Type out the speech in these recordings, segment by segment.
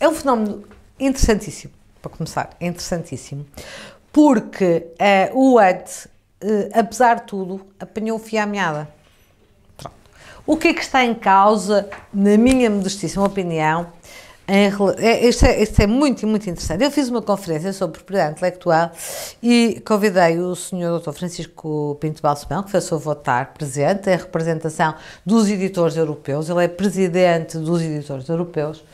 é um fenómeno interessantíssimo, para começar, é interessantíssimo, porque uh, o UAD, uh, eh, apesar de tudo, apanhou o fio à meada. Pronto. O que é que está em causa, na minha modestíssima opinião, é, este é, isto, é, isto é muito, muito interessante. Eu fiz uma conferência sobre propriedade intelectual e convidei o senhor Dr. Francisco Pinto Balsemão, que foi o votar presente, em representação dos editores europeus. Ele é presidente dos editores europeus.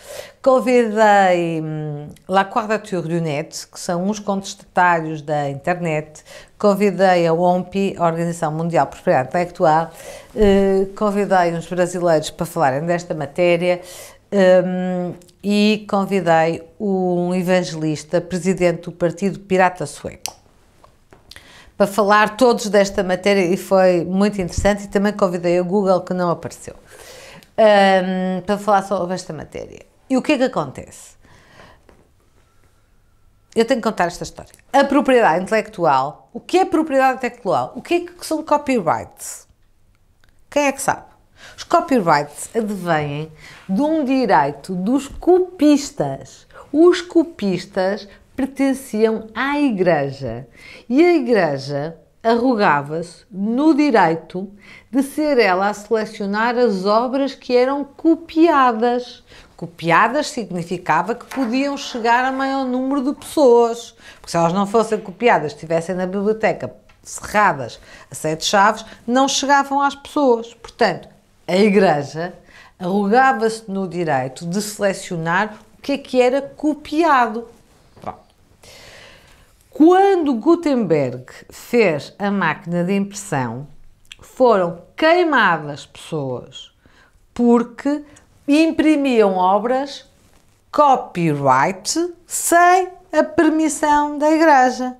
Convidei hum, La Quadrature du Net, que são os contestatários da internet. Convidei a OMPI, a Organização Mundial de Propriedade Intelectual. Eh, convidei uns brasileiros para falarem desta matéria um, e convidei um evangelista, presidente do Partido Pirata Sueco, para falar todos desta matéria e foi muito interessante. E também convidei o Google, que não apareceu, um, para falar sobre esta matéria. E o que é que acontece? Eu tenho que contar esta história. A propriedade intelectual. O que é propriedade intelectual? O que é que são copyrights? Quem é que sabe? Os copyrights advêm de um direito dos copistas. Os copistas pertenciam à Igreja e a Igreja arrogava-se no direito de ser ela a selecionar as obras que eram copiadas. Copiadas significava que podiam chegar a maior número de pessoas, porque se elas não fossem copiadas, estivessem na biblioteca cerradas a sete chaves, não chegavam às pessoas. Portanto, a Igreja arrogava-se no direito de selecionar o que é que era copiado. Quando Gutenberg fez a máquina de impressão, foram queimadas pessoas porque imprimiam obras copyright sem a permissão da igreja.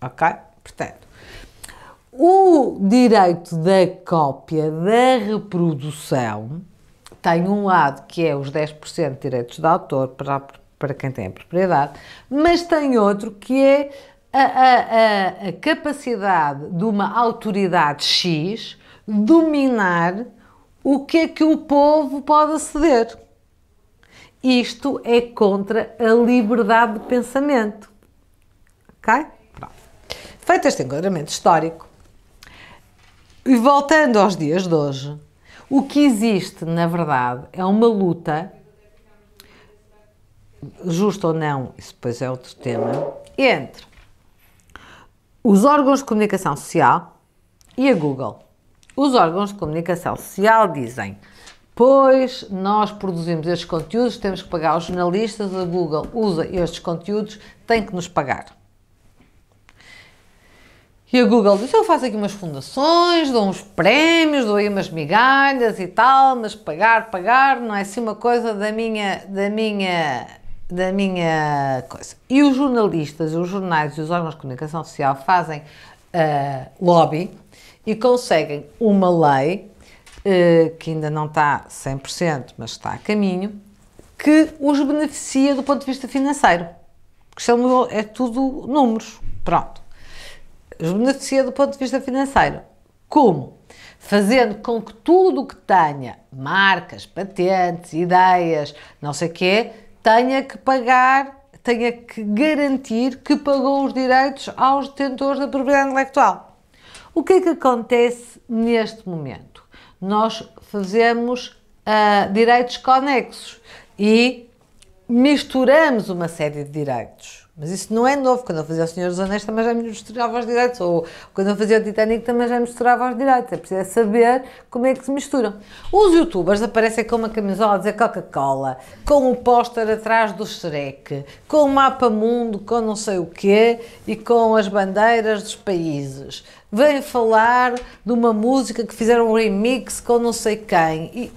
Ok? Portanto, o direito da cópia, da reprodução, tem um lado que é os 10% de direitos de autor para, para quem tem a propriedade, mas tem outro que é a, a, a capacidade de uma autoridade X dominar o que é que o povo pode aceder. Isto é contra a liberdade de pensamento. Ok? Pronto. Feito este enquadramento histórico, e voltando aos dias de hoje, o que existe, na verdade, é uma luta, justa ou não, isso depois é outro tema, entre os órgãos de comunicação social e a Google. Os órgãos de comunicação social dizem: pois nós produzimos estes conteúdos, temos que pagar os jornalistas, a Google usa estes conteúdos, tem que nos pagar. E a Google disse: Eu faço aqui umas fundações, dou uns prémios, dou aí umas migalhas e tal, mas pagar, pagar, não é assim uma coisa da minha, da minha, da minha coisa. E os jornalistas, os jornais e os órgãos de comunicação social fazem uh, lobby e conseguem uma lei uh, que ainda não está 100%, mas está a caminho, que os beneficia do ponto de vista financeiro. Porque é, é tudo números. Pronto os beneficia do ponto de vista financeiro. Como? Fazendo com que tudo o que tenha, marcas, patentes, ideias, não sei o quê, tenha que pagar, tenha que garantir que pagou os direitos aos detentores da propriedade intelectual. O que é que acontece neste momento? Nós fazemos uh, direitos conexos e misturamos uma série de direitos mas isso não é novo. Quando eu fazia O Senhor dos Anéis também já me misturava os direitos. Ou quando eu fazia o Titanic também já misturava os direitos. É preciso é saber como é que se misturam. Os youtubers aparecem com uma camisola a dizer Coca-Cola, com um póster atrás do Shrek, com um mapa mundo, com não sei o quê e com as bandeiras dos países. Vêm falar de uma música que fizeram um remix com não sei quem. E,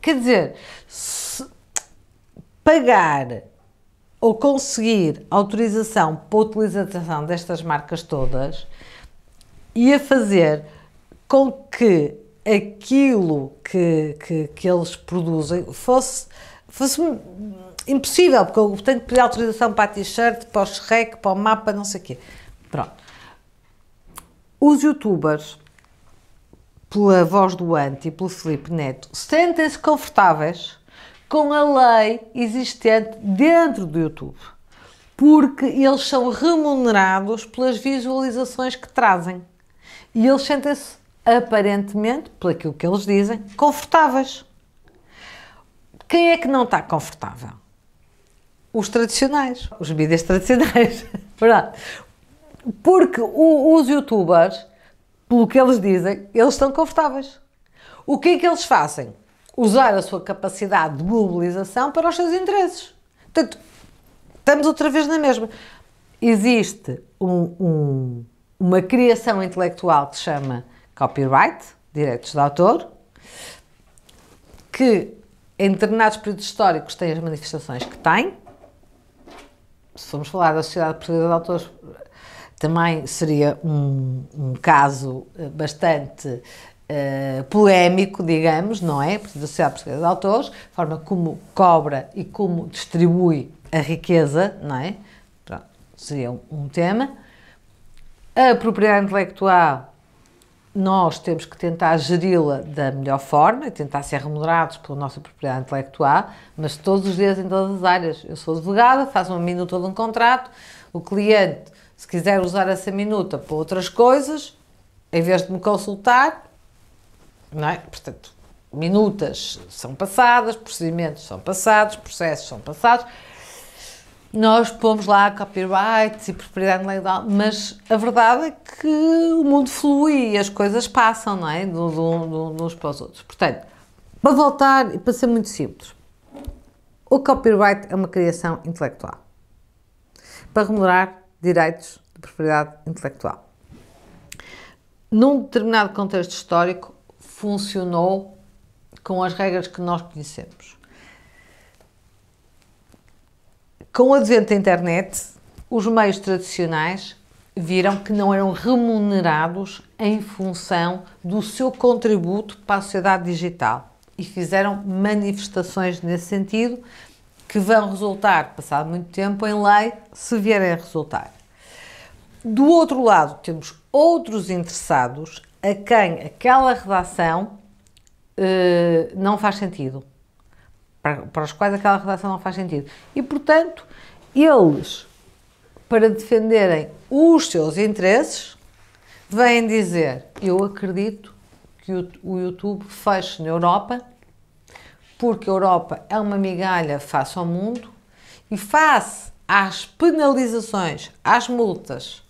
quer dizer, pagar ou conseguir autorização para a utilização destas marcas todas, ia fazer com que aquilo que, que, que eles produzem fosse, fosse impossível, porque eu tenho que pedir autorização para a t-shirt, para o Shrek, para o mapa, não sei o quê. Pronto. Os youtubers, pela voz do Ant e pelo Felipe Neto, sentem-se confortáveis com a lei existente dentro do YouTube, porque eles são remunerados pelas visualizações que trazem e eles sentem-se, aparentemente, pelo aquilo que eles dizem, confortáveis. Quem é que não está confortável? Os tradicionais, os mídias tradicionais. Verdade. Porque o, os youtubers, pelo que eles dizem, eles estão confortáveis. O que é que eles fazem? usar a sua capacidade de mobilização para os seus interesses. Portanto, estamos outra vez na mesma. Existe um, um, uma criação intelectual que se chama copyright, direitos de autor, que em determinados períodos históricos tem as manifestações que tem. Se formos falar da Sociedade Portuguesa de Autores, também seria um, um caso eh, bastante Uh, polémico, digamos, não é? Portanto, a Sociedade Portuguesa é de Autores, a forma como cobra e como distribui a riqueza, não é? Pronto, seria um, um tema. A propriedade intelectual, nós temos que tentar geri-la da melhor forma e tentar ser remunerados pela nossa propriedade intelectual, mas todos os dias em todas as áreas. Eu sou advogada, faço uma minuta de um contrato, o cliente, se quiser usar essa minuta para outras coisas, em vez de me consultar, não é? Portanto, minutas são passadas, procedimentos são passados, processos são passados. Nós pomos lá copyrights e propriedade legal, mas a verdade é que o mundo flui e as coisas passam, não é? De, uns para os outros. Portanto, para voltar e para ser muito simples, o copyright é uma criação intelectual para remunerar direitos de propriedade intelectual. Num determinado contexto histórico, funcionou com as regras que nós conhecemos. Com o advento da internet, os meios tradicionais viram que não eram remunerados em função do seu contributo para a sociedade digital e fizeram manifestações nesse sentido que vão resultar, passado muito tempo, em lei, se vierem a resultar. Do outro lado, temos outros interessados a quem aquela redação uh, não faz sentido. Para, para os quais aquela redação não faz sentido. E, portanto, eles, para defenderem os seus interesses, vêm dizer: Eu acredito que o, o YouTube feche na Europa, porque a Europa é uma migalha face ao mundo e face às penalizações, às multas,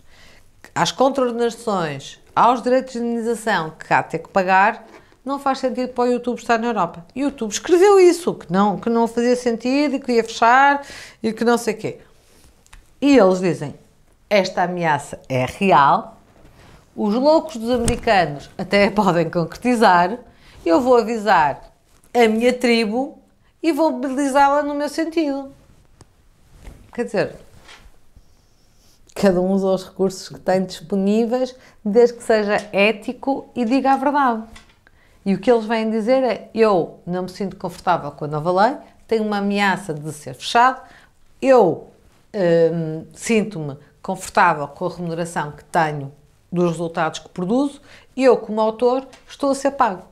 às contraordenações, aos direitos de indenização que cá tem que pagar, não faz sentido para o YouTube estar na Europa. E o YouTube escreveu isso, que não, que não fazia sentido e que ia fechar e que não sei o quê. E eles dizem, esta ameaça é real, os loucos dos americanos até podem concretizar, eu vou avisar a minha tribo e vou mobilizá-la no meu sentido. Quer dizer, cada um usa os recursos que tem disponíveis, desde que seja ético e diga a verdade. E o que eles vêm dizer é: eu não me sinto confortável com a nova lei, tenho uma ameaça de ser fechado, eu hum, sinto-me confortável com a remuneração que tenho dos resultados que produzo e eu, como autor, estou a ser pago.